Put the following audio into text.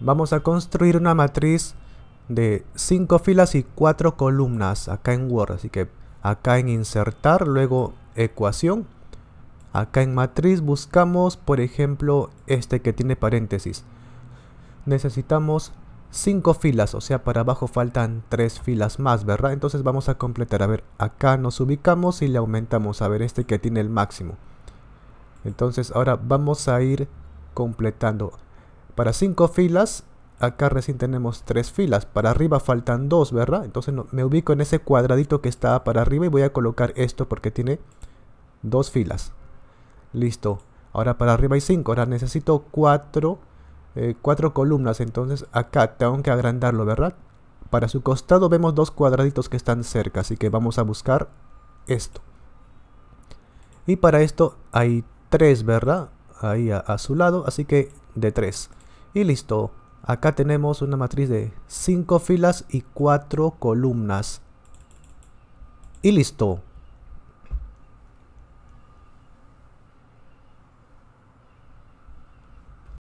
vamos a construir una matriz de 5 filas y 4 columnas acá en Word. Así que acá en insertar, luego ecuación. Acá en matriz buscamos, por ejemplo, este que tiene paréntesis. Necesitamos 5 filas, o sea, para abajo faltan 3 filas más, ¿verdad? Entonces vamos a completar. A ver, acá nos ubicamos y le aumentamos. A ver, este que tiene el máximo. Entonces ahora vamos a ir completando. Para cinco filas, acá recién tenemos tres filas. Para arriba faltan dos, ¿verdad? Entonces me ubico en ese cuadradito que está para arriba y voy a colocar esto porque tiene dos filas. Listo. Ahora para arriba hay cinco. Ahora necesito eh, cuatro, columnas. Entonces acá tengo que agrandarlo, ¿verdad? Para su costado vemos dos cuadraditos que están cerca. Así que vamos a buscar esto. Y para esto hay tres, ¿verdad? Ahí a, su lado. Así que de tres. Y listo. Acá tenemos una matriz de 5 filas y 4 columnas. Y listo.